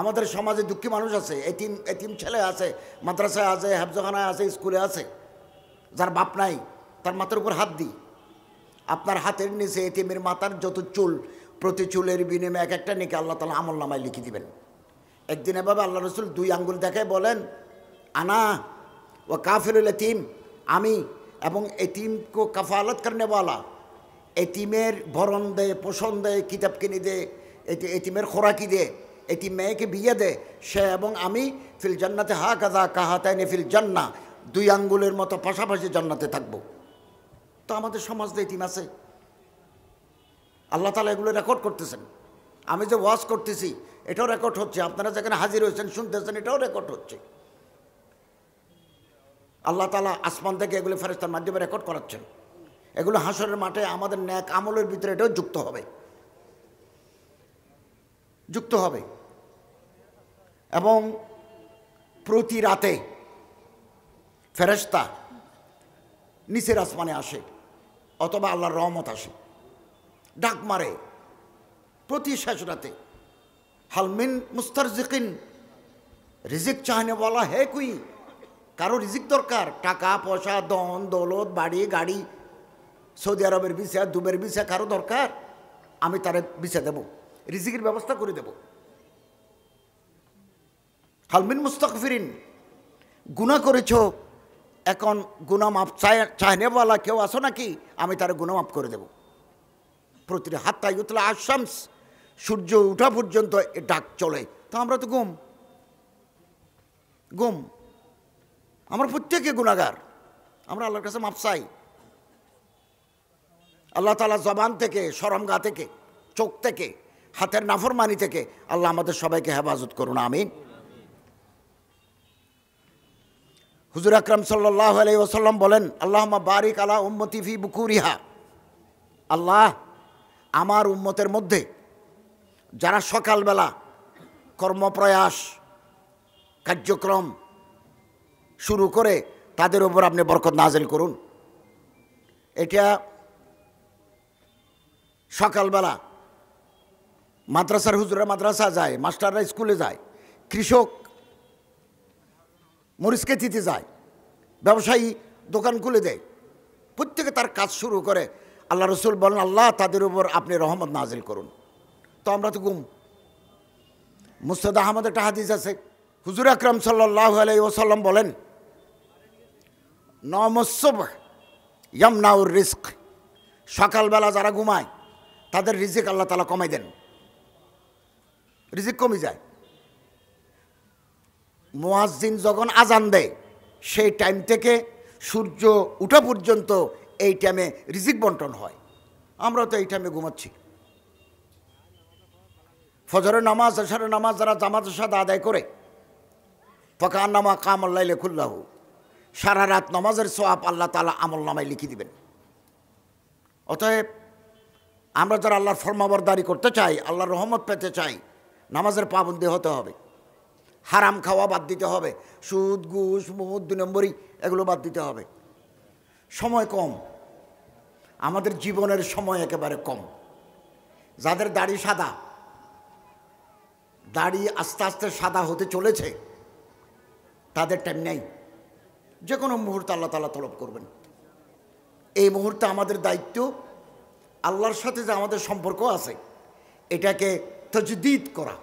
আমাদের সমাজে দুঃখী মানুষ আছে এতিম এতিম ছেলে আছে মাদ্রাসায় আছে হ্যাবজখানায় আছে স্কুলে আছে যার বাপ নাই তার মাথার উপর হাত দিই আপনার হাতের নিচে এতিমের মাথার যত চুল প্রতি চুলের বিনিময়ে এক একটা নিকে আল্লাহ তালা আমল নামায় লিখে দিবেন একদিন এভাবে আল্লাহ রসুল দুই আঙ্গুল দেখে বলেন আনা ও কাফিরুল এতিম আমি এবং এতিমকে কাফালত বলা এতিমের ভরণ দেয় পোষণ দেয় কিতাব কিনে দেয় এতিমের খোরাকি দেয় এটি মেয়েকে বিয়ে দেয় সে এবং আমি ফিল জান্নাতে হা কাদা তাই ফিল জান্না দুই আঙ্গুলের মতো পাশাপাশি জান্নাতে থাকব তো আমাদের সমাজে এটি আছে আল্লাহ তালা এগুলো রেকর্ড করতেছেন আমি যে ওয়াজ করতেছি এটাও রেকর্ড হচ্ছে আপনারা যেখানে হাজির হয়েছেন শুনতেছেন এটাও রেকর্ড হচ্ছে আল্লাহ তালা আসমান থেকে এগুলো ফেরস্তার মাধ্যমে রেকর্ড করাচ্ছেন এগুলো হাসরের মাঠে আমাদের ন্যাক আমলের ভিতরে এটাও যুক্ত হবে যুক্ত হবে এবং প্রতি রাতে ফেরেস্তা নিচের আসমানে আসে অথবা আল্লাহর রহমত আসে ডাক মারে প্রতি শেষ রাতে হালমিন জিকিন রিজিক চাহনে বলা হে কুই কারো রিজিক দরকার টাকা পয়সা দন দৌলত বাড়ি গাড়ি সৌদি আরবের ভিসা দুবের ভিসা কারো দরকার আমি তারে ভিসা দেব রিজিকের ব্যবস্থা করে দেবো হালমিন ফিরিন গুণা করেছ এখন গুণা মাপ চায় চাহনেওয়ালা কেউ আসো নাকি আমি তার গুণা মাফ করে দেব প্রতিটি হাত্তা ইউতলা আশামস সূর্য উঠা পর্যন্ত এ ডাক চলে তো আমরা তো গুম গুম আমরা প্রত্যেকে গুণাগার আমরা আল্লাহর কাছে মাপ চাই আল্লাহ তালা জবান থেকে গা থেকে চোখ থেকে হাতের নাফরমানি থেকে আল্লাহ আমাদের সবাইকে হেফাজত করুন আমিন হুজুর আকরম সাল্লাহ বলেন আল্লাহ বারিক আলা উম্মতি ফি বুকুরিহা আল্লাহ আমার উম্মতের মধ্যে যারা সকালবেলা কর্মপ্রয়াস কার্যক্রম শুরু করে তাদের উপর আপনি বরকত নাজেল করুন এটা সকালবেলা মাদ্রাসার হুজুরা মাদ্রাসা যায় মাস্টাররা স্কুলে যায় কৃষক মরিচকে দিতে যায় ব্যবসায়ী দোকান খুলে দেয় প্রত্যেকে তার কাজ শুরু করে আল্লাহ রসুল বলেন আল্লাহ তাদের উপর আপনি রহমত নাজিল করুন তো আমরা তো গুম মুস্তদ আহমদ একটা হাদিস আছে হুজুর আকরম সাল্লাহ আলাই ওসাল্লাম বলেন নমসব রিস্ক সকালবেলা যারা ঘুমায় তাদের রিজিক আল্লাহ তালা কমাই দেন রিজিক কমে যায় মোয়াজিন যখন আজান দেয় সেই টাইম থেকে সূর্য উঠা পর্যন্ত এই টাইমে রিজিক বন্টন হয় আমরা তো এই টাইমে ঘুমাচ্ছি ফজরের নামাজ এসারের নামাজ যারা জামাতের সাথে আদায় করে ফকা নামা কামল্লাই লেখুল্লাহ সারা রাত নামাজের সোয়াব আল্লাহ তালা আমল নামায় লিখে দিবেন অতএব আমরা যারা আল্লাহর ফর্মাবরদারি করতে চাই আল্লাহর রহমত পেতে চাই নামাজের পাবন্দি হতে হবে হারাম খাওয়া বাদ দিতে হবে সুদ ঘুষ মোদ দু নম্বরই এগুলো বাদ দিতে হবে সময় কম আমাদের জীবনের সময় একেবারে কম যাদের দাড়ি সাদা দাড়ি আস্তে আস্তে সাদা হতে চলেছে তাদের টাইম নেই যে কোনো মুহূর্তে আল্লাহ তালা তলব করবেন এই মুহূর্তে আমাদের দায়িত্ব আল্লাহর সাথে যে আমাদের সম্পর্ক আছে এটাকে তজদিদ করা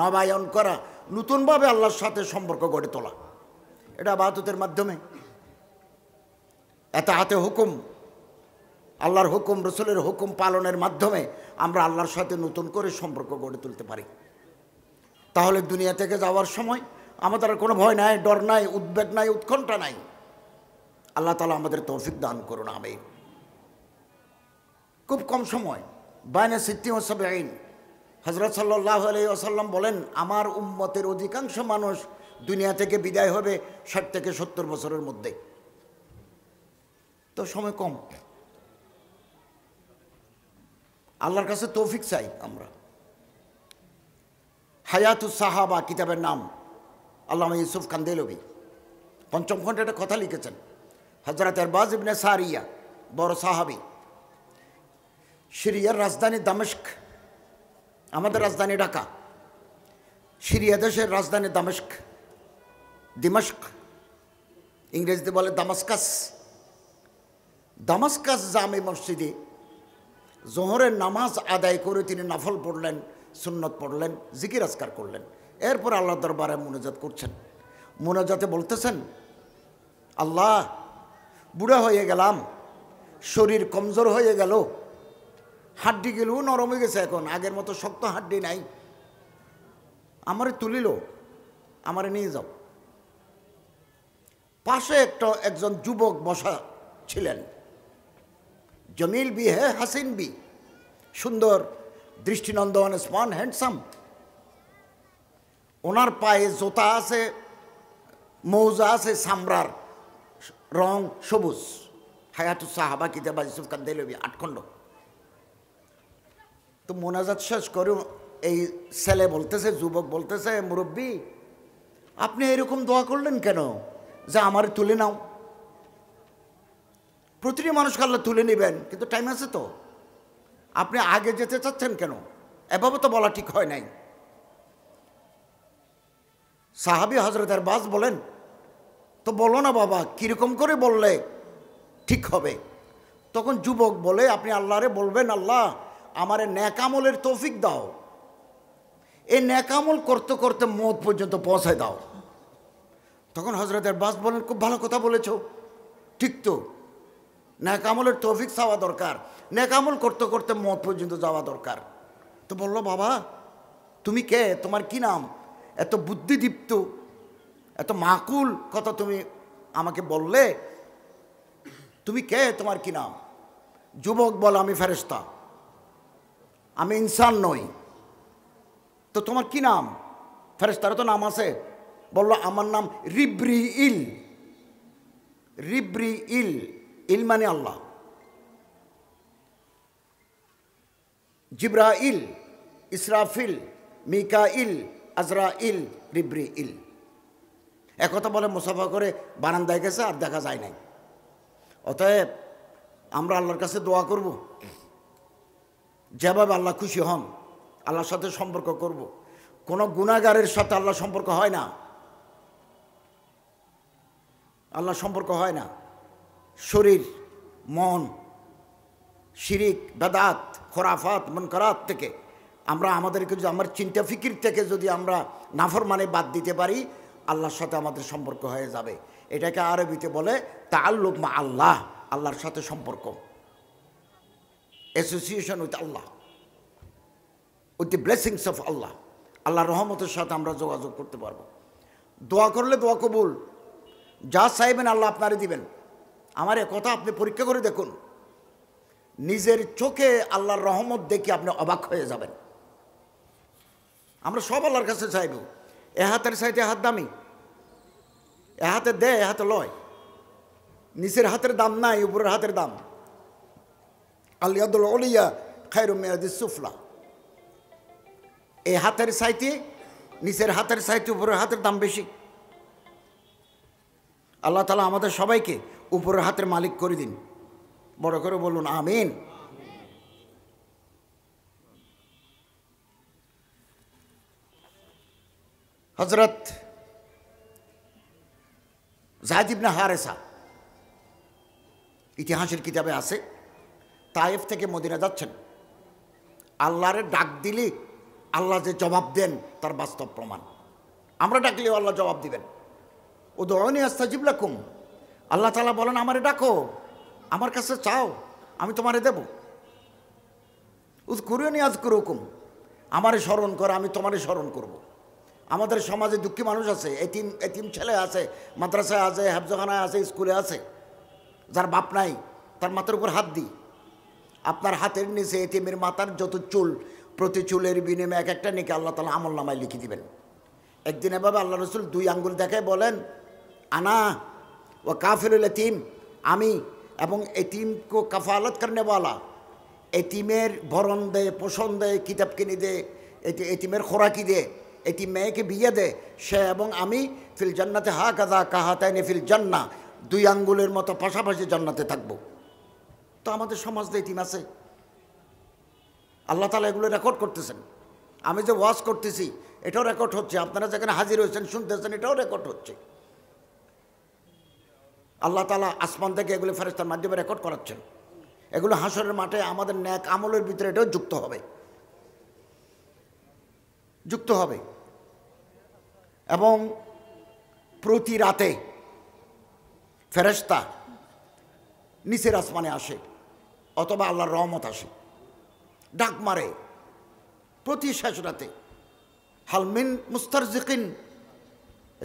নবায়ন করা নতুনভাবে আল্লাহর সাথে সম্পর্ক গড়ে তোলা এটা আবাদতের মাধ্যমে এত হাতে হুকুম আল্লাহর হুকুম রসুলের হুকুম পালনের মাধ্যমে আমরা আল্লাহর সাথে নতুন করে সম্পর্ক গড়ে তুলতে পারি তাহলে দুনিয়া থেকে যাওয়ার সময় আমাদের কোনো ভয় নাই ডর নাই উদ্বেগ নাই উৎকণ্ঠা নাই আল্লাহ তালা আমাদের তৌফিক দান করুন আমি খুব কম সময় বায়না সিদ্ধি হিসাবে আইন হজরত সাল্লাহ আলি আসাল্লাম বলেন আমার উম্মতের অধিকাংশ মানুষ দুনিয়া থেকে বিদায় হবে ষাট থেকে সত্তর বছরের মধ্যে তো সময় কম আল্লাহর কাছে তৌফিক চাই আমরা হায়াতুস সাহাবা কিতাবের নাম আল্লাহ ইউসুফ কান্দেলবি পঞ্চম খণ্ডে একটা কথা লিখেছেন হজরত এরবাজ ইবনে সারিয়া বড় সাহাবি সিরিয়ার রাজধানী দামেস্ক আমাদের রাজধানী ঢাকা সিরিয়া দেশের রাজধানী দামেস্ক দিমাস্ক ইংরেজিতে বলে দামাস্কাস দামাস্কাস জামে মসজিদে জোহরের নামাজ আদায় করে তিনি নাফল পড়লেন সুন্নত পড়লেন জিকির আজকার করলেন এরপর আল্লাহ দরবারে মনোজাত করছেন মনোজাতে বলতেছেন আল্লাহ বুড়া হয়ে গেলাম শরীর কমজোর হয়ে গেল হাড্ডি গেলেও নরম হয়ে গেছে এখন আগের মতো শক্ত হাড্ডি নাই আমারে তুলিল আমারে নিয়ে যাও পাশে একটা একজন যুবক বসা ছিলেন জমিল বি হে হাসিন বি সুন্দর দৃষ্টিনন্দন স্পন হ্যান্ডসাম ওনার পায়ে জোতা আছে মৌজা আছে সামরার রং সবুজ হায়াতু সাহাবা কিতাবা ইসুফ কান্দেলবি আটখণ্ড তো মোনাজাত শেষ করে এই ছেলে বলতেছে যুবক বলতেছে মুরব্বী আপনি এরকম দোয়া করলেন কেন যে আমার তুলে নাও প্রতিটি মানুষ আল্লাহ তুলে নেবেন কিন্তু টাইম আছে তো আপনি আগে যেতে চাচ্ছেন কেন এভাবে তো বলা ঠিক হয় নাই সাহাবি হজরত বাস বলেন তো বলো না বাবা কীরকম করে বললে ঠিক হবে তখন যুবক বলে আপনি আল্লাহরে বলবেন আল্লাহ আমার ন্যাকামলের তৌফিক দাও এই ন্যাকামল করতে করতে মত পর্যন্ত পৌঁছায় দাও তখন হজরত বাস বলেন খুব ভালো কথা বলেছ ঠিক তো ন্যাকামলের তৌফিক চাওয়া দরকার ন্যাকামল করতে করতে মত পর্যন্ত যাওয়া দরকার তো বলল বাবা তুমি কে তোমার কি নাম এত বুদ্ধিদীপ্ত এত মাকুল কথা তুমি আমাকে বললে তুমি কে তোমার কি নাম যুবক বল আমি ফেরেস্তা আমি ইনসান নই তো তোমার কি নাম ফেরেস্তারও তো নাম আছে বলল আমার নাম রিব্রি ইল রিব্রি ইল ইল মানে আল্লাহ ইল ইসরাফিল মিকা ইল আজরা ইল রিব্রি ইল একথা বলে মুসাফা করে বারান্দায় গেছে আর দেখা যায় নাই অতএব আমরা আল্লাহর কাছে দোয়া করব যেভাবে আল্লাহ খুশি হন আল্লাহর সাথে সম্পর্ক করব। কোনো গুণাগারের সাথে আল্লাহ সম্পর্ক হয় না আল্লাহ সম্পর্ক হয় না শরীর মন শিরিক বেদাত খোরাফাত মনকরাত থেকে আমরা আমাদেরকে যদি আমার চিন্তা ফিকির থেকে যদি আমরা নাফর মানে বাদ দিতে পারি আল্লাহর সাথে আমাদের সম্পর্ক হয়ে যাবে এটাকে আরবিতে বলে তা আল্লুক মা আল্লাহ আল্লাহর সাথে সম্পর্ক association with Allah with the blessings of Allah Allah রহমতের সাথে আমরা যোগাযোগ করতে পারবো দোয়া করলে দোয়া কবুল যা চাইবেন আল্লাহ আপনারে দিবেন আমার কথা আপনি পরীক্ষা করে দেখুন নিজের চোখে আল্লাহর রহমত দেখে আপনি অবাক হয়ে যাবেন আমরা সব আল্লাহর কাছে চাইব এ হাতের চাইতে হাত দামি এ হাতে দেয় এ হাতে লয় নিচের হাতের দাম নাই উপরের হাতের দাম আলিয়াদুল অলিয়া খায়রু মেয়াদি সুফলা এই হাতের সাইতে নিচের হাতের সাইতে উপরের হাতের দাম বেশি আল্লাহ তালা আমাদের সবাইকে উপরের হাতের মালিক করে দিন বড় করে বলুন আমিন হজরত জাহিদ ইবনা হারেসা ইতিহাসের কিতাবে আছে তায়েফ থেকে মদিনা যাচ্ছেন আল্লাহরে ডাক দিলি আল্লাহ যে জবাব দেন তার বাস্তব প্রমাণ আমরা ডাকলেও আল্লাহ জবাব দিবেন ও দয়নি আস্তাজিব লাকুম আল্লাহ তালা বলেন আমারে ডাকো আমার কাছে চাও আমি তোমারে দেব উজ কুরিয়নি আজ হুকুম আমারে স্মরণ করো আমি তোমারে স্মরণ করব। আমাদের সমাজে দুঃখী মানুষ আছে এতিম এতিম ছেলে আছে মাদ্রাসায় আছে হ্যাফজখানায় আছে স্কুলে আছে যার বাপ নাই তার মাথার উপর হাত দিই আপনার হাতের নিচে এতিমের মাথার যত চুল প্রতি চুলের বিনিময়ে এক একটা নিকে আল্লাহ তালা আমল নামায় লিখে দিবেন একদিন এভাবে আল্লাহ রসুল দুই আঙ্গুল দেখে বলেন আনা ও কাফিরুল এতিম আমি এবং এতিমকে কাফালত বলা এতিমের ভরণ দেয় পোষণ দেয় কিতাব কিনে দে এটি এতিমের খোরাকি দে এটি মেয়েকে বিয়ে দে সে এবং আমি ফিল জান্নাতে হা কাদা কাহাতায়নি ফিল জান্না দুই আঙ্গুলের মতো পাশাপাশি জান্নাতে থাকবো তো আমাদের সমাজে এটিম আছে আল্লাহ তালা এগুলো রেকর্ড করতেছেন আমি যে ওয়াশ করতেছি এটাও রেকর্ড হচ্ছে আপনারা যেখানে হাজির হয়েছেন শুনতেছেন এটাও রেকর্ড হচ্ছে আল্লাহ তালা আসমান থেকে এগুলো ফেরস্তার মাধ্যমে রেকর্ড করাচ্ছেন এগুলো হাসরের মাঠে আমাদের ন্যাক আমলের ভিতরে এটাও যুক্ত হবে যুক্ত হবে এবং প্রতি রাতে ফেরস্তা নিচের আসমানে আসে অথবা আল্লাহর রহমত আসে ডাক মারে প্রতি শেষ রাতে হালমিন মুস্তারজিকিন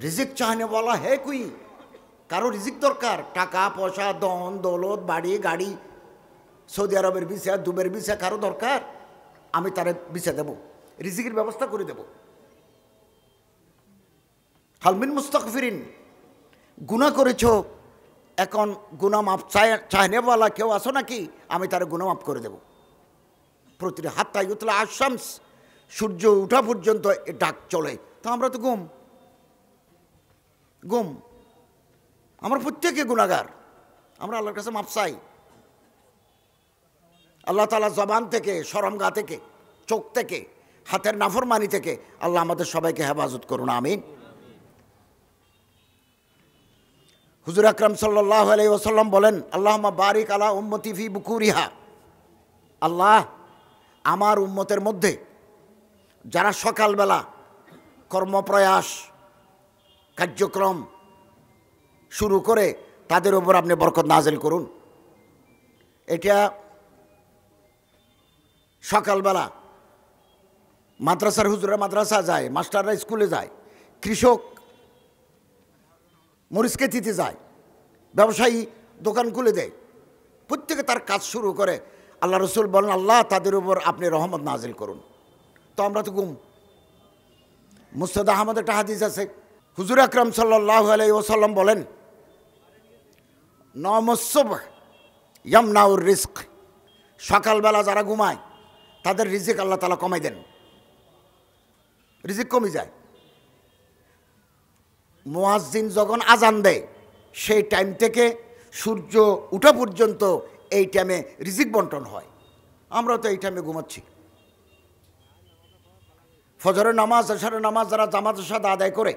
রিজিক চাহনে বলা হে কুই কারো রিজিক দরকার টাকা পয়সা দন দৌলত বাড়ি গাড়ি সৌদি আরবের ভিসা দুবের ভিসা কারো দরকার আমি তারে ভিসা দেব রিজিকের ব্যবস্থা করে দেব হালমিন মুস্তাকফিরিন গুণা করেছ এখন চায় নেওয়ালা কেউ আসো নাকি আমি তার গুণমাপ করে দেব প্রতিটি হাত্তা ইউতলা আশামস সূর্য উঠা পর্যন্ত ডাক চলে তো আমরা তো গুম গুম আমরা প্রত্যেকে গুণাগার আমরা আল্লাহর কাছে মাপ চাই আল্লাহ তালা জবান থেকে সরমগা থেকে চোখ থেকে হাতের নাফরমানি থেকে আল্লাহ আমাদের সবাইকে হেফাজত করুন আমিন হুজুর আকরম সাল্লাহ আলি ওসাল্লাম বলেন আল্লাহ বারিক আলা উম্মতি ফি বুকুরিহা আল্লাহ আমার উম্মতের মধ্যে যারা সকালবেলা কর্মপ্রয়াস কার্যক্রম শুরু করে তাদের উপর আপনি বরকত নাজেল করুন এটা সকালবেলা মাদ্রাসার হুজুরা মাদ্রাসা যায় মাস্টাররা স্কুলে যায় কৃষক মরিচকে দিতে যায় ব্যবসায়ী দোকান খুলে দেয় প্রত্যেকে তার কাজ শুরু করে আল্লাহ রসুল বলেন আল্লাহ তাদের উপর আপনি রহমত নাজিল করুন তো আমরা তো গুম মুস্তদ আহমদ একটা হাদিস আছে হুজুর আকরম সাল্লাহ আলাই ওসাল্লাম বলেন নমসব নাউর রিস্ক সকালবেলা যারা ঘুমায় তাদের রিজিক আল্লাহ তালা কমাই দেন রিজিক কমে যায় মোয়াজিন যখন আজান দেয় সেই টাইম থেকে সূর্য উঠা পর্যন্ত এই টাইমে রিজিক বন্টন হয় আমরা তো এই টাইমে ঘুমাচ্ছি ফজরের নামাজ এসারের নামাজ যারা জামাতের সাথে আদায় করে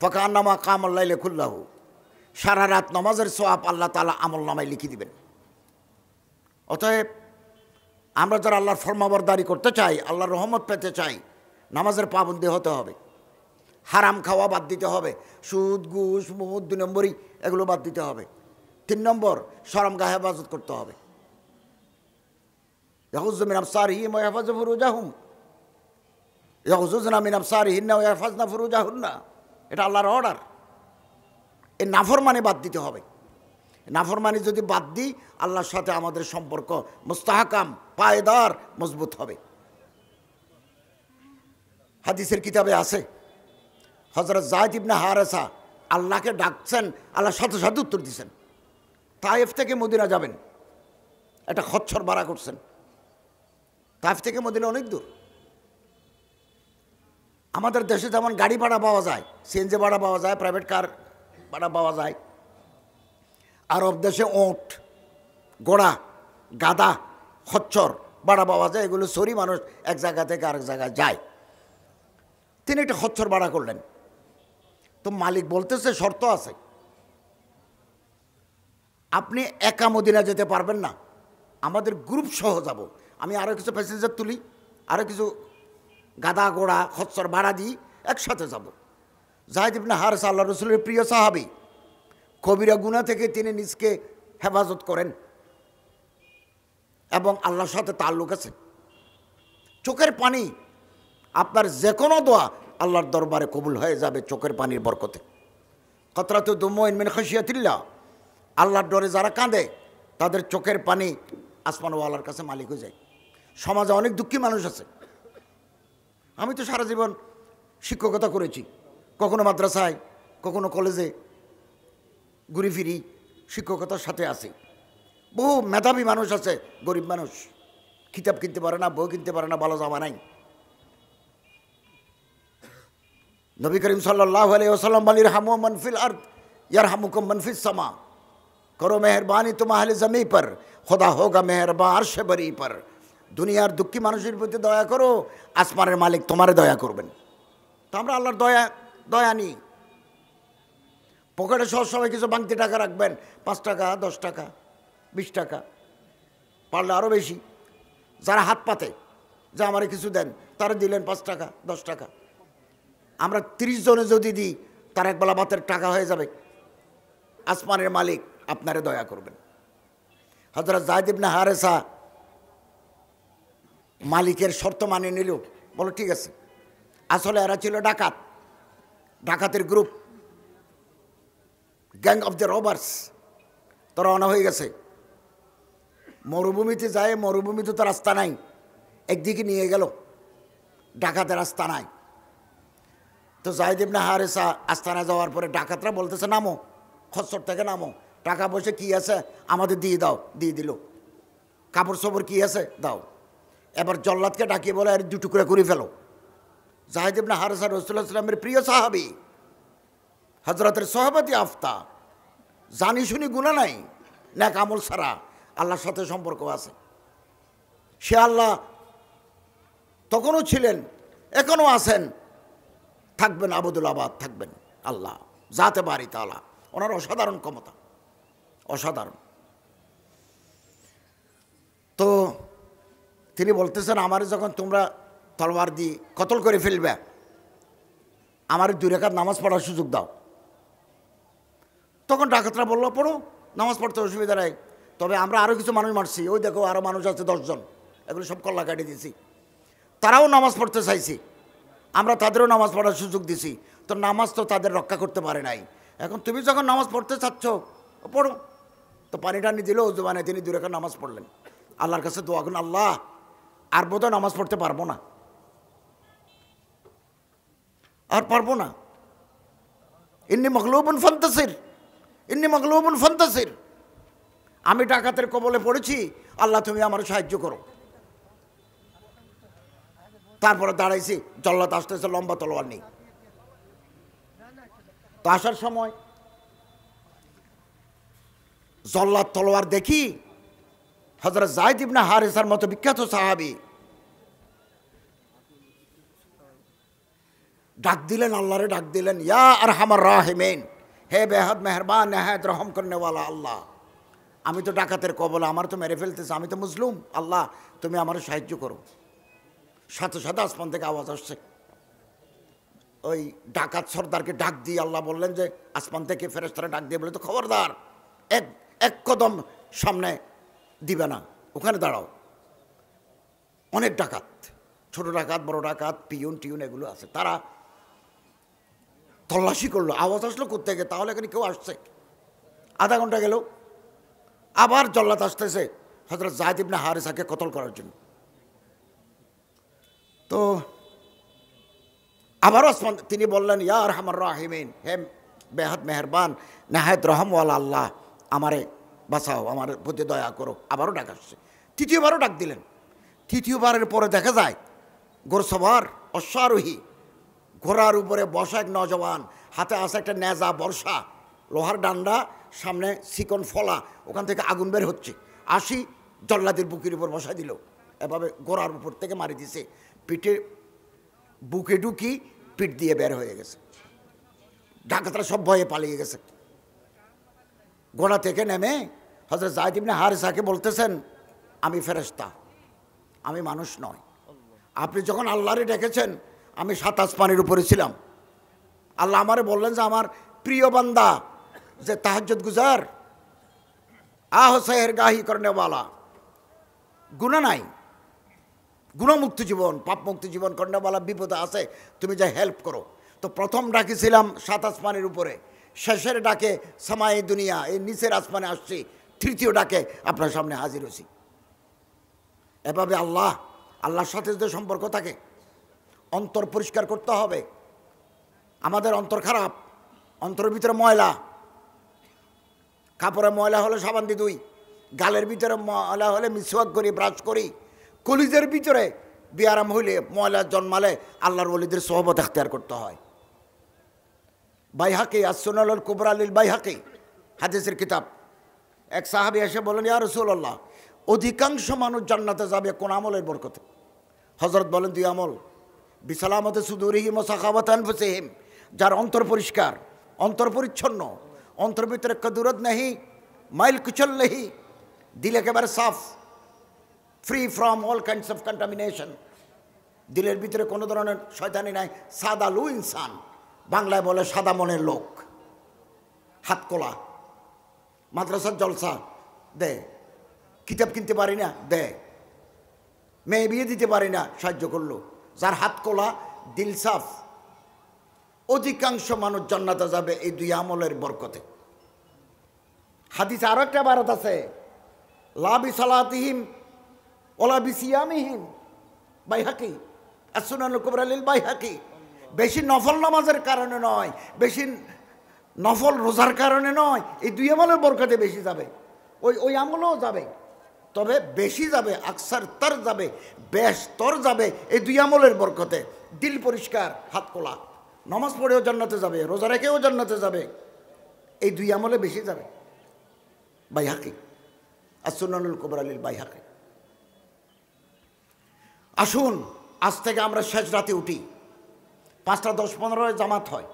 ফকান নামা কামল্লাই খুল্লাহ সারা রাত নামাজের সোয়াব আল্লাহ তালা আমল নামায় লিখে দিবেন অতএব আমরা যারা আল্লাহর ফর্মাবরদারি করতে চাই আল্লাহর রহমত পেতে চাই নামাজের পাবন্দি হতে হবে হারাম খাওয়া বাদ দিতে হবে সুদ ঘুষ মুদ দুই নম্বরই এগুলো বাদ দিতে হবে তিন নম্বর গা হেফাজত করতে হবে না এটা আল্লাহর অর্ডার নাফরমানি বাদ দিতে হবে নাফরমানি যদি বাদ দিই আল্লাহর সাথে আমাদের সম্পর্ক মুস্তাহাকাম পায়েদার মজবুত হবে হাদিসের কিতাবে আছে হজরত জাহেদ ইবনে হারেসা আল্লাহকে ডাকছেন আল্লাহ সাথে সাথে উত্তর দিচ্ছেন তাইফ থেকে মদিনা যাবেন একটা খচ্ছর ভাড়া করছেন তাইফ থেকে মদিনা অনেক দূর আমাদের দেশে যেমন গাড়ি ভাড়া পাওয়া যায় সিএনজি ভাড়া পাওয়া যায় প্রাইভেট কার ভাড়া পাওয়া যায় আরব দেশে ওঁট গোড়া গাদা খচ্ছর ভাড়া পাওয়া যায় এগুলো সরি মানুষ এক জায়গা থেকে আরেক জায়গায় যায় তিনি একটা খচ্ছর ভাড়া করলেন তো মালিক বলতেছে শর্ত আছে আপনি একা মদিনা যেতে পারবেন না আমাদের গ্রুপ সহ যাব আমি আরও কিছু প্যাসেঞ্জার তুলি আরও কিছু গাদা গোড়া খচ্চর ভাড়া দিই একসাথে যাব যাই ইবনে হারস আল্লাহ রসুলের প্রিয় সাহাবি কবিরা গুণা থেকে তিনি নিজকে হেফাজত করেন এবং আল্লাহর সাথে তাল্লুক আছে চোখের পানি আপনার যে কোনো দোয়া আল্লাহর দরবারে কবুল হয়ে যাবে চোখের পানির বরকতে কতরা তো দুমইন মেন খসিয়াতিল্লা আল্লাহর ডরে যারা কাঁদে তাদের চোখের পানি আসমানওয়ালার কাছে মালিক হয়ে যায় সমাজে অনেক দুঃখী মানুষ আছে আমি তো সারা জীবন শিক্ষকতা করেছি কখনো মাদ্রাসায় কখনো কলেজে ঘুরি ফিরি শিক্ষকতার সাথে আছি বহু মেধাবী মানুষ আছে গরিব মানুষ কিতাব কিনতে পারে না বই কিনতে পারে না ভালো জামা নাই নবী করিম সাল্লাহ আলিয়াল্লাম বলির হামো মনফিল আর ইয়ার হামুকম মনফিল সামা করো মেহরবানি তো হলে জমি পর খোদা হোগা মেহরবা সে বরি পর দুনিয়ার দুঃখী মানুষের প্রতি দয়া করো আসমানের মালিক তোমারে দয়া করবেন তা আমরা আল্লাহর দয়া দয়া নিই পকেটে সবসময় কিছু বাংতি টাকা রাখবেন পাঁচ টাকা দশ টাকা বিশ টাকা পারলে আরও বেশি যারা হাত পাতে যা আমারে কিছু দেন তারা দিলেন পাঁচ টাকা দশ টাকা আমরা ৩০ জনে যদি দিই তার এক বেলা ভাতের টাকা হয়ে যাবে আসমানের মালিক আপনারে দয়া করবেন হজরত জাহিদ ইবনে হারেসা মালিকের শর্ত মানিয়ে নিল বলো ঠিক আছে আসলে এরা ছিল ডাকাত ডাকাতের group gang of the robbers তো রওনা হয়ে গেছে মরুভূমিতে যায় মরুভূমিতে তো রাস্তা নাই একদিকে নিয়ে গেল ডাকাতের রাস্তা নাই তো জাহিদ ইবনে হারেসা আস্তানা যাওয়ার পরে ডাকাতরা বলতেছে নামো খসর থেকে নামো টাকা পয়সা কী আছে আমাদের দিয়ে দাও দিয়ে দিল কাপড় সবর কি আছে দাও এবার জল্লাদকে ডাকিয়ে বলে আর দু টুকরা করে ফেলো জাহিদ ইবনে হারেসা রসুল্লাহ সাল্লামের প্রিয় সাহাবি হজরতের সহবাতি আফতা জানি শুনি গুণা নাই না কামল সারা আল্লাহর সাথে সম্পর্ক আছে সে আল্লাহ তখনও ছিলেন এখনও আছেন থাকবেন আবদুল আবাদ থাকবেন আল্লাহ যাতে বাড়ি তালা ওনার অসাধারণ ক্ষমতা অসাধারণ তো তিনি বলতেছেন আমার যখন তোমরা তলোয়ার দিয়ে কতল করে ফেলবে আমার দুই রেখার নামাজ পড়ার সুযোগ দাও তখন ডাকাতরা বললো পড়ো নামাজ পড়তে অসুবিধা নাই তবে আমরা আরও কিছু মানুষ মারছি ওই দেখো আরও মানুষ আছে দশজন এগুলো সব কল্লা কাটিয়ে দিয়েছি তারাও নামাজ পড়তে চাইছি আমরা তাদেরও নামাজ পড়ার সুযোগ দিছি তো নামাজ তো তাদের রক্ষা করতে পারে নাই এখন তুমি যখন নামাজ পড়তে চাচ্ছ পড়ো তো পানি টানি দিলে উজু বানায় তিনি দূরে নামাজ পড়লেন আল্লাহর কাছে দোয়া করুন আল্লাহ আর বোধহয় নামাজ পড়তে পারবো না আর পারবো না ইন্নি মখলুবন ফন্তাসির ইন্নি মখলুবন ফন্তাসির আমি ডাকাতের কবলে পড়েছি আল্লাহ তুমি আমার সাহায্য করো তারপরে দাঁড়াইছি জল্লাদ আসতেছে লম্বা তলোয়ার নেই তো আসার সময় জল্লাদ তলোয়ার দেখি হজরত জাহিদ ইবনা হারিসার মতো বিখ্যাত সাহাবি ডাক দিলেন আল্লাহরে ডাক দিলেন ইয়া আর হামার রাহেমেন হে বেহাদ মেহরবান নেহায়ত রহম করেনেওয়ালা আল্লাহ আমি তো ডাকাতের কবল আমার তো মেরে ফেলতেছে আমি তো মুসলুম আল্লাহ তুমি আমার সাহায্য করো সাথে সাথে আসমান থেকে আওয়াজ আসছে ওই ডাকাত সর্দারকে ডাক দিয়ে আল্লাহ বললেন যে আসমান থেকে ফেরেস্তারে ডাক দিয়ে বলে তো খবরদার এক এক কদম সামনে দিবে না ওখানে দাঁড়াও অনেক ডাকাত ছোট ডাকাত বড় ডাকাত পিউন টিউন এগুলো আছে তারা তল্লাশি করলো আওয়াজ আসলো করতে গিয়ে তাহলে এখানে কেউ আসছে আধা ঘন্টা গেল আবার জল্লাত আসতেছে হজরত জাহিদ ইবনে হারিসাকে কতল করার জন্য তো আবার ওসমান তিনি বললেন ইয়ার হামার রাহিমিন হে বেহাত মেহরবান নাহায়ত রহমওয়ালা আল্লাহ আমারে বাঁচাও আমার প্রতি দয়া করো আবারও ডাক আসছে তৃতীয়বারও ডাক দিলেন তৃতীয়বারের পরে দেখা যায় গোরসভার অশ্বারোহী ঘোড়ার উপরে বসা এক নজওয়ান হাতে আসা একটা নেজা বর্ষা লোহার ডান্ডা সামনে সিকন ফলা ওখান থেকে আগুন বের হচ্ছে আসি জল্লাদের বুকের উপর বসা দিল এভাবে গোড়ার উপর থেকে মারি দিছে পিঠে বুকে ঢুকি পিঠ দিয়ে বের হয়ে গেছে ডাকাতরা সব ভয়ে পালিয়ে গেছে গোড়া থেকে নেমে হজরত জাহিদ ইবনে হারিসাকে বলতেছেন আমি ফেরস্তা আমি মানুষ নয় আপনি যখন আল্লাহরে ডেকেছেন আমি সাত পানির উপরে ছিলাম আল্লাহ আমারে বললেন যে আমার প্রিয় বান্দা যে তাহাজ গুজার আহ সাহের গাহি করনেওয়ালা গুণা নাই গুণমুক্ত জীবন পাপমুক্ত জীবন কন্যাবালা বিপদ আছে তুমি যা হেল্প করো তো প্রথম ডাকেছিলাম সাত আসমানের উপরে শেষের ডাকে সামায় দুনিয়া এই নিচের আসমানে আসছি তৃতীয় ডাকে আপনার সামনে হাজির হয়েছি এভাবে আল্লাহ আল্লাহর সাথে যে সম্পর্ক থাকে অন্তর পরিষ্কার করতে হবে আমাদের অন্তর খারাপ অন্তরের ভিতরে ময়লা কাপড়ে ময়লা হলে সাবান দি দুই গালের ভিতরে ময়লা হলে মিসওয়াক করি ব্রাশ করি কলিজের ভিতরে বিয়ারাম হইলে ময়লা জন্মালে আল্লাহর অলিদের সহবত এখতিয়ার করতে হয় বাইহাকে আসোনাল কুবর আলীল বাইহাকে হাদিসের কিতাব এক সাহাবি এসে বলেন ইয়া রসুল্লাহ অধিকাংশ মানুষ জান্নাতে যাবে কোন আমলের বরকতে হজরত বলেন দুই আমল বিসালামতে সুদুরিহিম ও সাখাবাতান আনফুসেহিম যার অন্তর পরিষ্কার অন্তর পরিচ্ছন্ন অন্তর ভিতরে কদুরত নেহি মাইল কুচল নেহি দিল একেবারে সাফ free from all kinds of contamination দিলের ভিতরে কোনো ধরনের শয়তানি নাই সাদা লু ইনসান বাংলায় বলে সাদা মনের লোক হাতকোলা মাদ্রাসার জলসা দে কিতাব কিনতে পারি না দে মেয়ে বিয়ে দিতে পারি না সাহায্য করলো যার হাতকোলা দিলসাফ অধিকাংশ মানুষ জান্নাতে যাবে এই দুই আমলের বরকতে হাদিস আরো একটা ভারত আছে লাভ সালাতিহিম ওলা বিসিয়ামিহীন বাই হাকি কুবরালিল বাই বেশি নফল নামাজের কারণে নয় বেশি নফল রোজার কারণে নয় এই দুই আমলের বরকাতে বেশি যাবে ওই ওই আমলও যাবে তবে বেশি যাবে আকসার তার যাবে বেশ তর যাবে এই দুই আমলের বরকতে দিল পরিষ্কার হাত কোলা নমাজ পড়েও জান্নাতে যাবে রোজা রেখেও জান্নাতে যাবে এই দুই আমলে বেশি যাবে বাই হাকি আসুনানুল কোবরালিল বাই হাকি আসুন আজ থেকে আমরা শেষ রাতে উঠি পাঁচটা দশ পনেরোয় জামাত হয়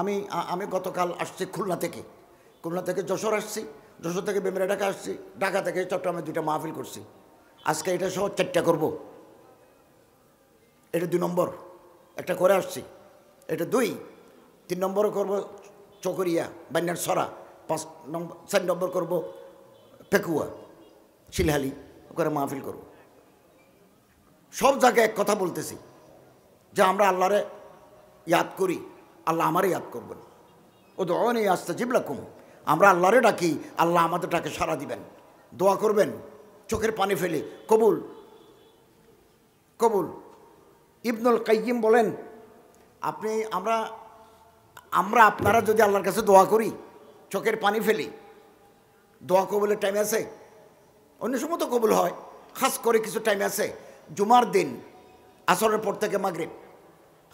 আমি আমি গতকাল আসছি খুলনা থেকে খুলনা থেকে যশোর আসছি যশোর থেকে বেমেরা ঢাকা আসছি ঢাকা থেকে চট্টগ্রামে দুইটা মাহফিল করছি আজকে এটা সহ চারটা করব এটা দুই নম্বর একটা করে আসছি এটা দুই তিন নম্বরও করব চকরিয়া বান্যার সরা পাঁচ নম্বর চার নম্বর করবো পেকুয়া শিলহালি ওখানে মাহফিল করব সব জায়গায় এক কথা বলতেছি যে আমরা আল্লাহরে ইয়াদ করি আল্লাহ আমারে ইয়াদ করবেন ও দোয়া নেই আস্তে জিবলাকুম আমরা আল্লাহরে ডাকি আল্লাহ আমাদের ডাকে সারা দিবেন দোয়া করবেন চোখের পানি ফেলে কবুল কবুল ইবনুল কাইম বলেন আপনি আমরা আমরা আপনারা যদি আল্লাহর কাছে দোয়া করি চোখের পানি ফেলি দোয়া কবুলের টাইম আছে অন্য সময় তো কবুল হয় খাস করে কিছু টাইম আছে জুমার দিন আসরের পর থেকে মাগরিব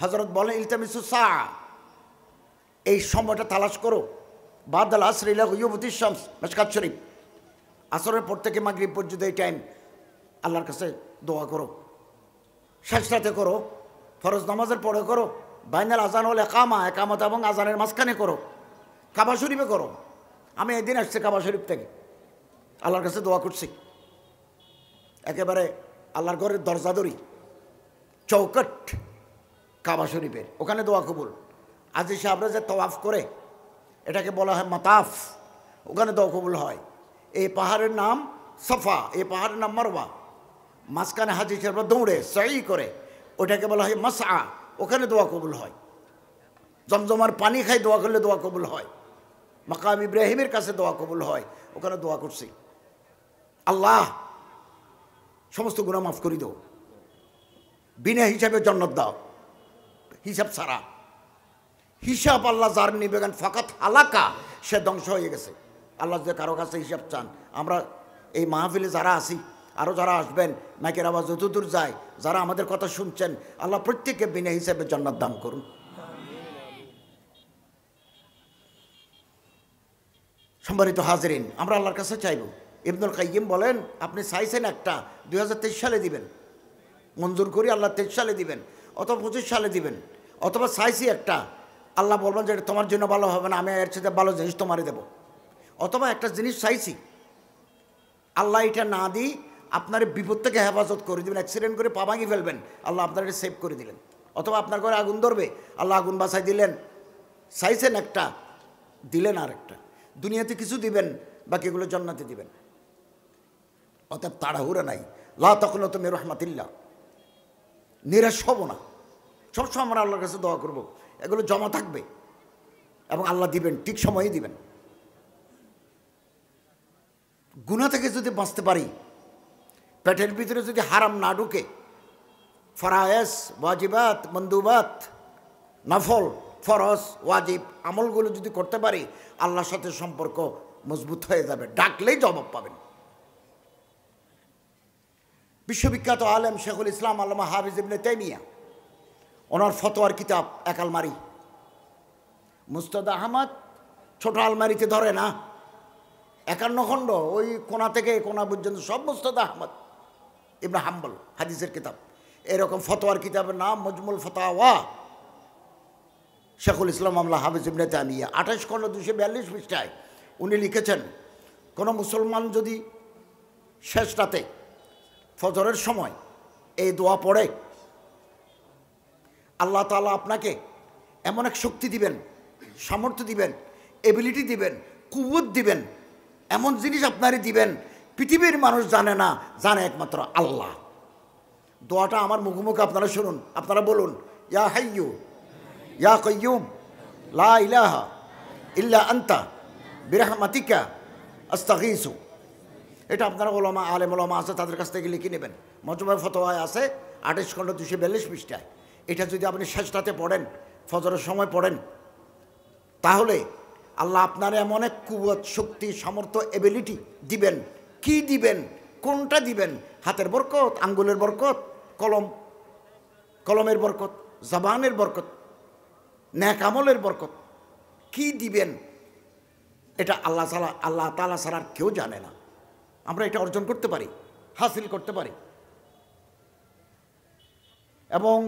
হজরত বলেন ইলতামিসু সা এই সময়টা তালাশ করো বাদাল আসরিলা হুয়ুবতি শামস মেসকাত শরীফ আসরের পর থেকে মাগরিব পর্যন্ত এই টাইম আল্লাহর কাছে দোয়া করো সাথে করো ফরজ নামাজের পরে করো বাইনাল আজান হলে একামা একামত এবং আজানের মাঝখানে করো কাবা শরীফে করো আমি এদিন আসছি কাবা শরীফ থেকে আল্লাহর কাছে দোয়া করছি একেবারে আল্লাহর ঘরের দরজা দরি চৌকট কাবা শরীফের ওখানে দোয়া কবুল আজি সাহেবরা যে তওয়াফ করে এটাকে বলা হয় মাতাফ ওখানে দোয়া কবুল হয় এই পাহাড়ের নাম সফা এই পাহাড়ের নাম মারওয়া মাঝখানে হাজি সাহেবরা দৌড়ে সহি করে ওটাকে বলা হয় মাসা ওখানে দোয়া কবুল হয় জমজমার পানি খাই দোয়া করলে দোয়া কবুল হয় মাকাম ইব্রাহিমের কাছে দোয়া কবুল হয় ওখানে দোয়া করছি আল্লাহ সমস্ত গুণা মাফ করে দাও বিনা হিসাবে জন্নত দাও হিসাব ছাড়া হিসাব আল্লাহ যার নিবেগান ফাঁকাত হালাকা সে ধ্বংস হয়ে গেছে আল্লাহ যে কারো কাছে হিসাব চান আমরা এই মাহফিলে যারা আসি আরও যারা আসবেন মাইকের যত যতদূর যায় যারা আমাদের কথা শুনছেন আল্লাহ প্রত্যেককে বিনা হিসাবে জন্নাত দান করুন সম্মানিত হাজরিন আমরা আল্লাহর কাছে চাইব ইবনুল কাইম বলেন আপনি চাইছেন একটা দুই সালে দিবেন মঞ্জুর করি আল্লাহ তেইশ সালে দিবেন অথবা পঁচিশ সালে দিবেন অথবা চাইছি একটা আল্লাহ বলবেন যে এটা তোমার জন্য ভালো হবে না আমি এর সাথে ভালো জিনিস তোমারই দেবো অথবা একটা জিনিস চাইছি আল্লাহ এটা না দিই আপনার বিপদ থেকে হেফাজত করে দেবেন অ্যাক্সিডেন্ট করে পা ভাঙি ফেলবেন আল্লাহ আপনার এটা সেভ করে দিলেন অথবা আপনার ঘরে আগুন ধরবে আল্লাহ আগুন বাসায় দিলেন চাইছেন একটা দিলেন আর একটা দুনিয়াতে কিছু দিবেন বাকিগুলো জন্নাতে দিবেন অতএব তাড়াহুড়া নাই লা তখন মেরু রহমাতিল্লা নিরাশ হব না সবসময় আমরা আল্লাহর কাছে দোয়া করব এগুলো জমা থাকবে এবং আল্লাহ দিবেন ঠিক সময়ে দিবেন গুণা থেকে যদি বাঁচতে পারি পেটের ভিতরে যদি হারাম না ঢুকে ফরাস ওয়াজিবাত মন্দুবাত নাফল ফরস ওয়াজিব আমলগুলো যদি করতে পারি আল্লাহর সাথে সম্পর্ক মজবুত হয়ে যাবে ডাকলেই জবাব পাবেন বিশ্ববিখ্যাত আলেম শেখুল ইসলাম আল্লামা হাফিজ ইবনে তেমিয়া ওনার ফতোয়ার কিতাব এক আলমারি মুস্তাদ আহমদ ছোট আলমারিতে ধরে না একান্ন খণ্ড ওই কোনা থেকে কোনা পর্যন্ত সব মুস্তাদ আহমদ ইবনে হাম্বল হাদিসের কিতাব এরকম ফতোয়ার কিতাবের নাম মজমুল ফতাওয়া শেখুল ইসলাম আমলা হাফিজ ইবনে তেমিয়া আঠাশ খণ্ড দুশো বিয়াল্লিশ পৃষ্ঠায় উনি লিখেছেন কোনো মুসলমান যদি শেষ রাতে ফজরের সময় এই দোয়া পড়ে আল্লাহ তালা আপনাকে এমন এক শক্তি দিবেন সামর্থ্য দিবেন এবিলিটি দিবেন কুবুত দিবেন এমন জিনিস আপনারই দিবেন পৃথিবীর মানুষ জানে না জানে একমাত্র আল্লাহ দোয়াটা আমার মুখোমুখি আপনারা শুনুন আপনারা বলুন ইয়া হাইয়ু ইয়া কয়ুম লা ইলাহা ইল্লা আন্তা মাতিকা আস্তাগিসু এটা আপনারা ওলামা আলেম ওলামা আছে তাদের কাছ থেকে লিখে নেবেন মজুমায় ফতোয়ায় আছে আঠাশ খণ্ড দুশো বিয়াল্লিশ পৃষ্ঠায় এটা যদি আপনি শেষ রাতে পড়েন ফজরের সময় পড়েন তাহলে আল্লাহ আপনার এমন এক কুবত শক্তি সামর্থ্য এবিলিটি দিবেন কি দিবেন কোনটা দিবেন হাতের বরকত আঙ্গুলের বরকত কলম কলমের বরকত জবানের বরকত ন্যাকামলের বরকত কি দিবেন এটা আল্লাহ সালা আল্লাহ তালা ছাড়া কেউ জানে না আমরা এটা অর্জন করতে পারি হাসিল করতে পারি এবং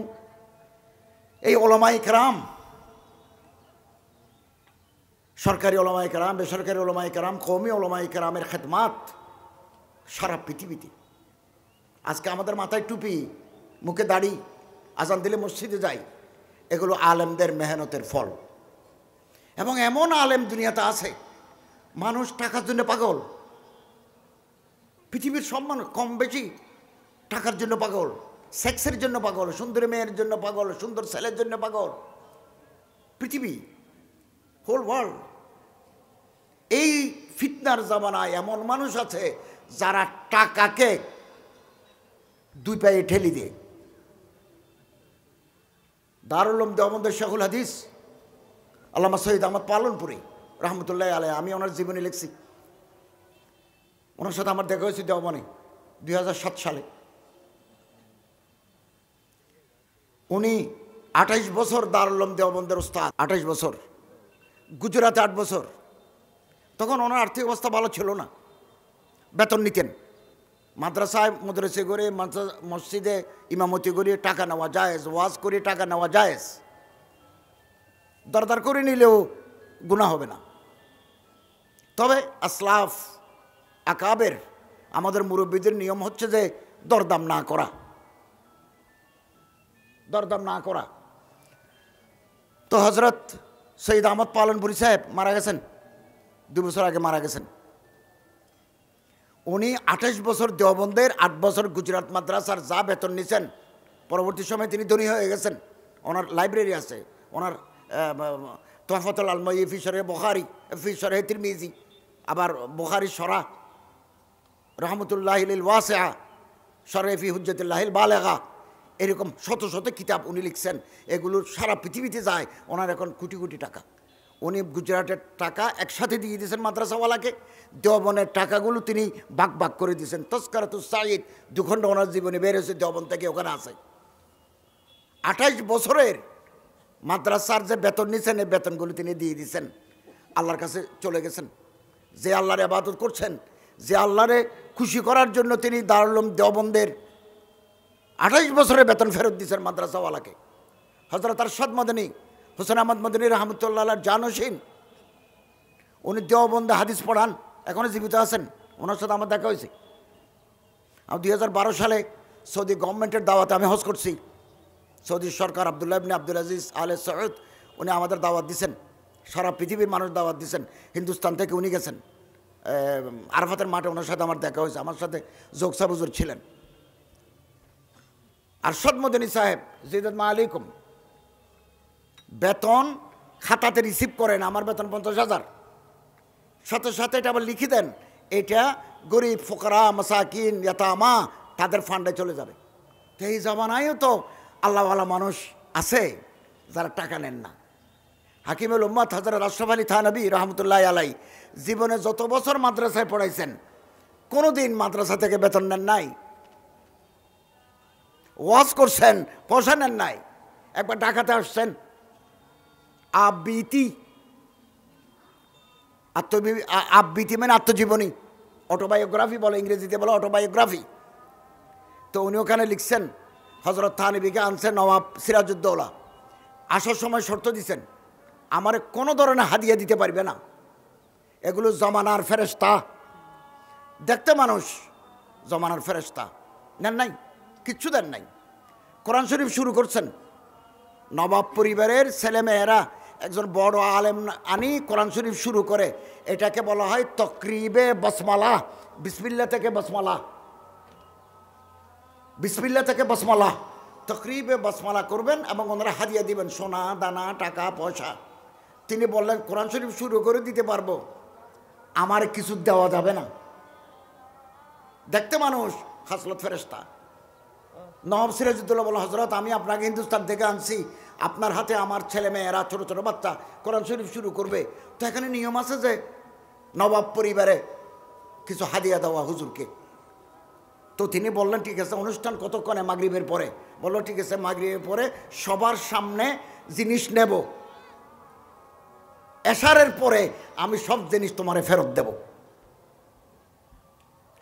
এই ওলামাই কেরাম সরকারি ওলামাই কেরাম বেসরকারি ওলামাই কেরাম কৌমি ওলামাই কেরামের খেদমাত সারা পৃথিবীতে আজকে আমাদের মাথায় টুপি মুখে দাড়ি আজান দিলে মসজিদে যাই এগুলো আলেমদের মেহনতের ফল এবং এমন আলেম দুনিয়াতে আছে মানুষ টাকার জন্য পাগল পৃথিবীর সব মানুষ কম বেশি টাকার জন্য পাগল সেক্সের জন্য পাগল সুন্দর মেয়ের জন্য পাগল সুন্দর ছেলের জন্য পাগল পৃথিবী হোল ওয়ার্ল্ড এই ফিতনার জামানায় এমন মানুষ আছে যারা টাকাকে দুই পায়ে ঠেলি দিয়ে দারুলম দেওয়ামন্দ শেখুল হাদিস আল্লামা সৈয়দ আহমদ পালনপুরি রহমতুল্লাহ আলাই আমি ওনার জীবনে লিখছি ওনার সাথে আমার দেখা হয়েছে দেওয়ানে দুই সালে উনি আঠাইশ বছর দারুলম দেওবন্দের ওস্তাদ আঠাইশ বছর গুজরাতে আট বছর তখন ওনার আর্থিক অবস্থা ভালো ছিল না বেতন নিতেন মাদ্রাসায় মদ্রাসে করে মসজিদে ইমামতি করে টাকা নেওয়া জায়েজ ওয়াজ করে টাকা নেওয়া জায়েজ দরদার করে নিলেও গুণা হবে না তবে আসলাফ আকাবের আমাদের মুরব্বীদের নিয়ম হচ্ছে যে দরদাম না করা দরদাম না করা তো হজরত সৈয়দ আহমদ পালনপুরি সাহেব মারা গেছেন দু বছর আগে মারা গেছেন উনি আঠাশ বছর দেওবন্দের আট বছর গুজরাট মাদ্রাসার যা বেতন নিছেন পরবর্তী সময়ে তিনি ধনী হয়ে গেছেন ওনার লাইব্রেরি আছে ওনার তোহফতুল ফিসরে ফিশরে ফিসরে তির মিজি আবার বহারি সরা রহমতুল্লাহিল ওয়াসেহা সরেফি হুজ্জতুল্লাহিল বালেগা এরকম শত শত কিতাব উনি লিখছেন এগুলো সারা পৃথিবীতে যায় ওনার এখন কোটি কোটি টাকা উনি গুজরাটের টাকা একসাথে দিয়ে দিয়েছেন মাদ্রাসাওয়ালাকে দেওবনের টাকাগুলো তিনি বাক বাক করে দিয়েছেন তস্কারাতুস সাইদ দুখণ্ড ওনার জীবনে বেরোছে দেওবন থেকে ওখানে আসে আঠাইশ বছরের মাদ্রাসার যে বেতন নিয়েছেন এই বেতনগুলো তিনি দিয়ে দিয়েছেন আল্লাহর কাছে চলে গেছেন যে আল্লাহরে আবাদত করছেন যে আল্লাহরে খুশি করার জন্য তিনি দারুলম দেওবন্দের আঠাইশ বছরের বেতন ফেরত দিয়েছেন মাদ্রাসাওয়ালাকে হজরত আরশাদ মদনী হোসেন আহমদ মদনী রহমতুল্লাহ জানসীন উনি দেওবন্দে হাদিস পড়ান এখনও জীবিত আছেন ওনার সাথে আমার দেখা হয়েছে আমি দুই সালে সৌদি গভর্নমেন্টের দাওয়াতে আমি হজ করছি সৌদি সরকার আবদুল্লাহ ইবনী আব্দুল আজিজ আলে সৈয়দ উনি আমাদের দাওয়াত দিয়েছেন সারা পৃথিবীর মানুষ দাওয়াত দিয়েছেন হিন্দুস্তান থেকে উনি গেছেন আরফাতের মাঠে ওনার সাথে আমার দেখা হয়েছে আমার সাথে যোগসা বুজুর ছিলেন আরশদ মদনী সাহেব জিদাত মা আলিকুম বেতন খাতাতে রিসিভ করেন আমার বেতন পঞ্চাশ হাজার সাথে সাথে এটা আবার লিখি দেন এটা গরিব ফোকরা মাসাকিন ইয়াতামা তাদের ফান্ডে চলে যাবে তো এই জমানায়ও তো আল্লাহওয়ালা মানুষ আছে যারা টাকা নেন না হাকিমুল উম্মাদ হাজরা রাশরাফ আলী থানবী রহমতুল্লাহ আলাই জীবনে যত বছর মাদ্রাসায় পড়াইছেন কোনো দিন মাদ্রাসা থেকে বেতন নেন নাই ওয়াজ করছেন পয়সা নেন নাই একবার ডাকাতে আসছেন আবৃতি আত্ম আবৃতি মানে আত্মজীবনী অটোবায়োগ্রাফি বলে ইংরেজিতে বলে অটোবায়োগ্রাফি তো উনি ওখানে লিখছেন হজরত থানবিকে আনছেন নবাব সিরাজউদ্দৌলা আসার সময় শর্ত দিচ্ছেন আমার কোনো ধরনের হাদিয়া দিতে পারবে না এগুলো জমানার ফেরস্তা দেখতে মানুষ জমানার ফেরস্তা নেন নাই কিচ্ছু দেন নাই কোরআন শরীফ শুরু করছেন নবাব পরিবারের ছেলেমেয়েরা একজন বড় আলেম আনি কোরআন শরীফ শুরু করে এটাকে বলা হয় তকরিবে বসমালা বিসমিল্লা থেকে বসমালা বিসমিল্লা থেকে বসমালা তকরিবে বসমালা করবেন এবং ওনারা হাদিয়া দিবেন সোনা দানা টাকা পয়সা তিনি বললেন কোরআন শরীফ শুরু করে দিতে পারবো আমার কিছু দেওয়া যাবে না দেখতে মানুষ হাসলত ফেরেস্তা নবাব সিরাজুদ্দোল্লা বলল হজরত আমি আপনাকে হিন্দুস্তান থেকে আনছি আপনার হাতে আমার ছেলে মেয়েরা ছোটো ছোটো বাচ্চা কোরআন শরীফ শুরু করবে তো এখানে নিয়ম আছে যে নবাব পরিবারে কিছু হাদিয়া দেওয়া হুজুরকে তো তিনি বললেন ঠিক আছে অনুষ্ঠান কতক্ষণে মাগরীবের পরে বললো ঠিক আছে মাগরীবের পরে সবার সামনে জিনিস নেব এশারের পরে আমি সব জিনিস তোমারে ফেরত দেব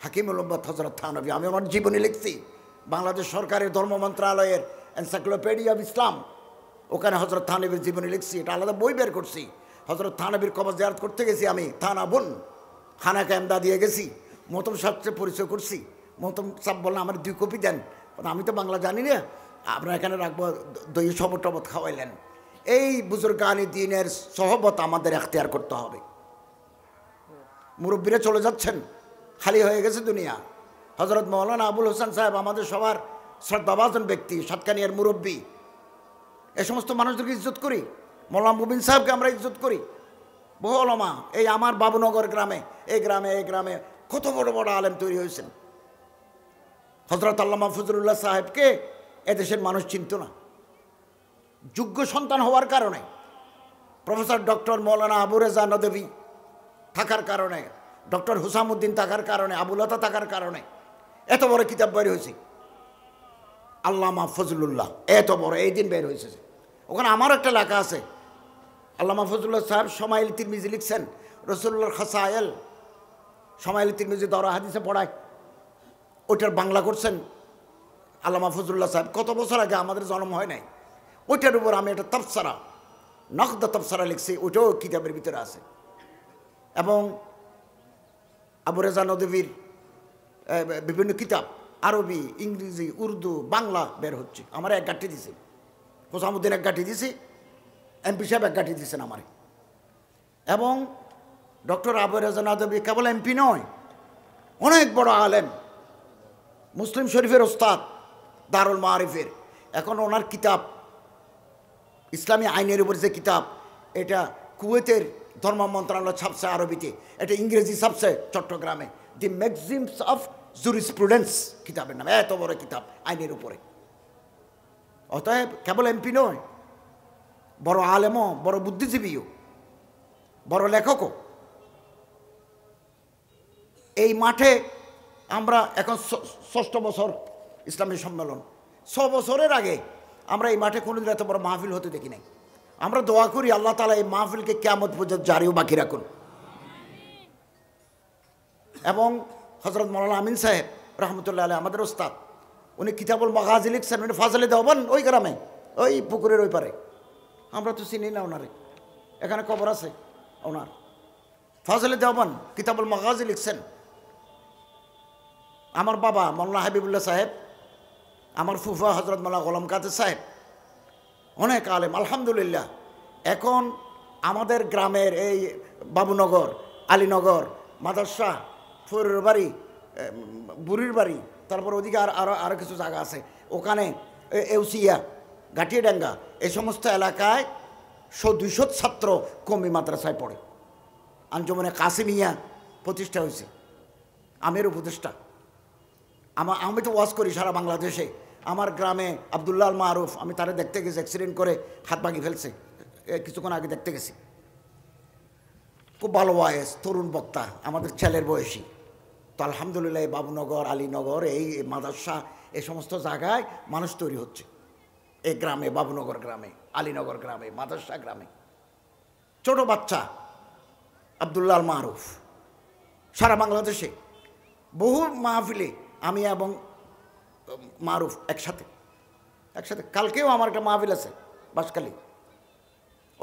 হাকিমুল হজরত থানবী আমি আমার জীবনী লিখছি বাংলাদেশ সরকারের ধর্ম মন্ত্রণালয়ের এনসাইক্লোপেডিয়া অব ইসলাম ওখানে হজরত থানবীর জীবনী লিখছি এটা আলাদা বই বের করছি হজরত থানবীর কবর জেয়ারত করতে গেছি আমি থানা বোন খানা ক্যামদা দিয়ে গেছি মতম সাহেবকে পরিচয় করছি মতম সাহেব বললাম আমার দুই কপি দেন আমি তো বাংলা জানি না আপনার এখানে রাখবো দই সবর টবত খাওয়াইলেন এই বুজুর্গানি দিনের সহবত আমাদের এখতিয়ার করতে হবে মুরব্বীরা চলে যাচ্ছেন খালি হয়ে গেছে দুনিয়া হজরত মৌলানা আবুল হোসেন সাহেব আমাদের সবার শ্রদ্ধাভাজন ব্যক্তি সাতকানিয়ার মুরব্বী এ সমস্ত মানুষদেরকে ইজ্জত করি মৌলানা মুবিন সাহেবকে আমরা ইজ্জত করি বহু অলমা এই আমার বাবুনগর গ্রামে এই গ্রামে এই গ্রামে কত বড় বড় আলেম তৈরি হয়েছেন হজরত আল্লামা ফজরুল্লাহ সাহেবকে এদেশের মানুষ চিনত না যোগ্য সন্তান হওয়ার কারণে প্রফেসর ডক্টর মৌলানা আবু রেজা নদেবী থাকার কারণে ডক্টর হুসামুদ্দিন থাকার কারণে আবুলতা থাকার কারণে এত বড় কিতাব বের হয়েছে আল্লামা ফজলুল্লাহ এত বড় এই দিন বের হয়েছে ওখানে আমার একটা এলাকা আছে আল্লামা ফজলুল্লাহ সাহেব সমাইল তিরমিজি লিখছেন রসুল্লাহ খাসায়েল সমাইল তিরমিজি দরা হাদিসে পড়ায় ওইটার বাংলা করছেন আল্লামা ফজলুল্লাহ সাহেব কত বছর আগে আমাদের জন্ম হয় নাই ওইটার উপর আমি একটা তফসারা নকদা তফসারা লিখছি ওইটাও কিতাবের ভিতরে আছে এবং আবু রেজা নদীর বিভিন্ন কিতাব আরবি ইংরেজি উর্দু বাংলা বের হচ্ছে আমার এক গাঠি দিছে হোসামুদ্দিন এক গাঠি দিছি এমপি সাহেব এক গাঠি দিয়েছেন আমার এবং ডক্টর আবু রেজা নদী কেবল এমপি নয় অনেক বড় আলেম মুসলিম শরীফের ওস্তাদ দারুল মারিফের এখন ওনার কিতাব ইসলামী আইনের উপর যে কিতাব এটা কুয়েতের ধর্ম মন্ত্রণালয় ছাপছে আরবিতে এটা ইংরেজি ছাপছে চট্টগ্রামে দি ম্যাক্সিমস অফ জুরিস্প্রুডেন্স কিতাবের নাম এত বড় কিতাব আইনের উপরে অতএব কেবল এমপি নয় বড় আলেমও বড় বুদ্ধিজীবীও বড় লেখকও এই মাঠে আমরা এখন ষষ্ঠ বছর ইসলামী সম্মেলন ছ বছরের আগে আমরা এই মাঠে কোনোদিন এত বড় মাহফিল হতে দেখি নাই আমরা দোয়া করি আল্লাহ তালা এই মাহফিলকে কেমত পর্যন্ত জারিও বাকি রাখুন এবং হজরত মৌলানা আমিন সাহেব রহমতুল্লাহ আলী আমাদের ওস্তাদ উনি কিতাবল মাগাজি লিখছেন উনি ফাজলে দেওয়ান ওই গ্রামে ওই পুকুরের ওই পারে আমরা তো চিনি না ওনারে এখানে কবর আছে ওনার ফাজলে দেওয়ান কিতাবল মাগাজি লিখছেন আমার বাবা মৌলানা হাবিবুল্লাহ সাহেব আমার ফুফা হজরত মোল্লা গোলাম কাদের সাহেব অনেক আলেম আলহামদুলিল্লাহ এখন আমাদের গ্রামের এই বাবুনগর আলীনগর মাদারশাহ ফুরের বাড়ি বুড়ির বাড়ি তারপর ওদিকে আর আরও আরও কিছু জায়গা আছে ওখানে এউসিয়া ঘাটিয়াডাঙ্গা এই সমস্ত এলাকায় শো দুইশো ছাত্র কমি মাদ্রাসায় পড়ে আঞ্জমনে কাসিমিয়া প্রতিষ্ঠা হয়েছে আমের উপদেষ্টা আমার আমি তো ওয়াজ করি সারা বাংলাদেশে আমার গ্রামে আবদুল্লাহ মারুফ আমি তারে দেখতে গেছি অ্যাক্সিডেন্ট করে হাত ভাঙি ফেলছে কিছুক্ষণ আগে দেখতে গেছি খুব ভালো বয়স তরুণ বক্তা আমাদের ছেলের বয়সী তো আলহামদুলিল্লাহ এই বাবুনগর আলীনগর এই মাদাসা এই সমস্ত জায়গায় মানুষ তৈরি হচ্ছে এই গ্রামে বাবুনগর গ্রামে আলীনগর গ্রামে মাদাসা গ্রামে ছোট বাচ্চা আবদুল্লাহ মারুফ সারা বাংলাদেশে বহু মাহফিলে আমি এবং মারুফ একসাথে একসাথে কালকেও আমার একটা মাহফিল আছে বাসকালি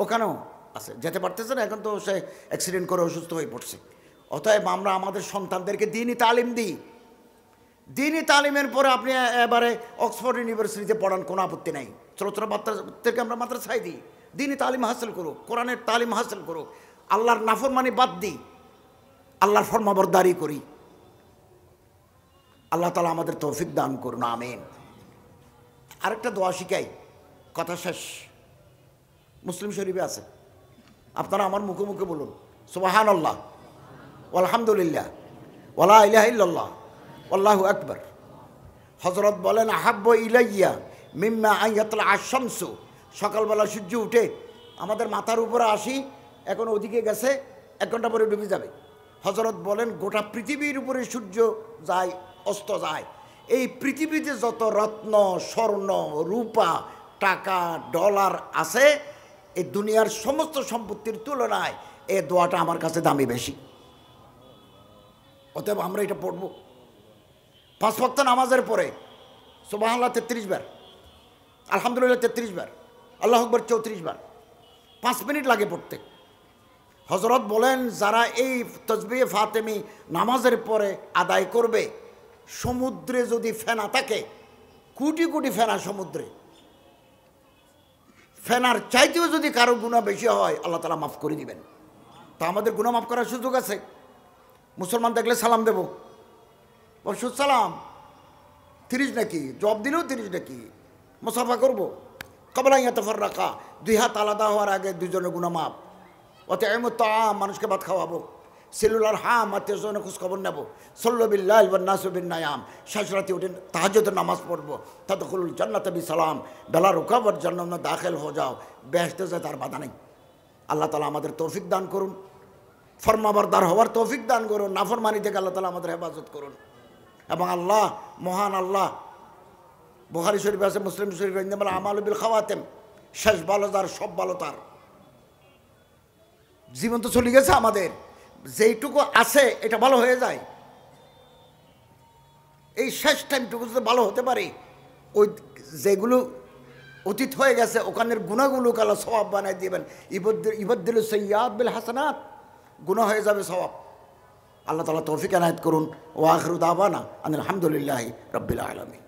ওখানেও আছে যেতে পারতেছে না এখন তো সে অ্যাক্সিডেন্ট করে অসুস্থ হয়ে পড়ছে অতএব আমরা আমাদের সন্তানদেরকে দিনই তালিম দিই দিনই তালিমের পরে আপনি এবারে অক্সফোর্ড ইউনিভার্সিটিতে পড়ান কোনো আপত্তি নাই ছোটো ছোটো আমরা মাত্রা ছাই দিই দিনই তালিম হাসিল করুক কোরআনের তালিম হাসিল করুক আল্লাহর নাফরমানি বাদ দিই আল্লাহর ফর্মাবরদারি করি আল্লাহ তালা আমাদের তৌফিক দান করুন আমেন আরেকটা দোয়া শিখাই কথা শেষ মুসলিম শরীফে আছে আপনারা আমার মুখে মুখে বলুন সুবাহান আল্লাহ আলহামদুলিল্লাহ ওলা ইলাহ ইল্লাল্লাহ আল্লাহ আকবর হজরত বলেন আহাব্ব ইলাইয়া মিম্মা আইয়াতলা আশামসু সকালবেলা সূর্য উঠে আমাদের মাথার উপরে আসি এখন ওদিকে গেছে এক ঘন্টা পরে ডুবে যাবে হজরত বলেন গোটা পৃথিবীর উপরে সূর্য যায় অস্ত যায় এই পৃথিবীতে যত রত্ন স্বর্ণ রূপা টাকা ডলার আছে এই দুনিয়ার সমস্ত সম্পত্তির তুলনায় এ দোয়াটা আমার কাছে দামি বেশি অতএব আমরা এটা পড়ব পাঁচ ভক্ত নামাজের পরে সোবাহাল্লাহ তেত্রিশ বার আলহামদুলিল্লাহ তেত্রিশ বার আল্লাহ আকবর চৌত্রিশ বার পাঁচ মিনিট লাগে পড়তে হজরত বলেন যারা এই তসবি ফাতেমি নামাজের পরে আদায় করবে সমুদ্রে যদি ফেনা থাকে কোটি কোটি ফেনা সমুদ্রে ফেনার চাইতেও যদি কারো গুণা বেশি হয় আল্লাহ তালা মাফ করে দিবেন তা আমাদের গুণা মাফ করার সুযোগ আছে মুসলমান দেখলে সালাম দেব সালাম তিরিশ নাকি জব দিলেও তিরিশ নাকি মুসাফা করবো কবলা ইয়াতফর রাখা দুই হাত আলাদা হওয়ার আগে দুজনের গুণা মাপ অত এমত মানুষকে ভাত খাওয়াবো সেলুলার হাম আত্মীয় স্বজনে খোঁজখবর নেব সল্লবিল্লাহ নাসবিনায়াম শেষ রাতে উঠে তাহাজতে নামাজ পড়বো ততক্ষণ জান্নাত বি সালাম বেলা রুকাবর জন্য দাখেল হয়ে যাও ব্যস্তে যায় তার বাধা নেই আল্লাহ তালা আমাদের তৌফিক দান করুন ফরমাবরদার হওয়ার তৌফিক দান করুন নাফরমানি থেকে আল্লাহ তালা আমাদের হেফাজত করুন এবং আল্লাহ মহান আল্লাহ বুহারি শরীফ আছে মুসলিম শরীফ আমাল বিল খাওয়াতেম শেষ ভালো তার সব ভালো তার জীবন তো চলে গেছে আমাদের যেইটুকু আছে এটা ভালো হয়ে যায় এই শেষ টাইমটুকু যদি ভালো হতে পারে ওই যেগুলো অতীত হয়ে গেছে ওখানের গুণাগুলো কালো স্বভাব বানাই দিবেন ইবদ্দিল ইবদ্দিল সৈয়াদ বিল হাসানাত গুণা হয়ে যাবে স্বভাব আল্লাহ তালা তৌফিক আনায়ত করুন ওয়াখরুদ আবানা আনিল আলহামদুলিল্লাহ রব্বিল আলমী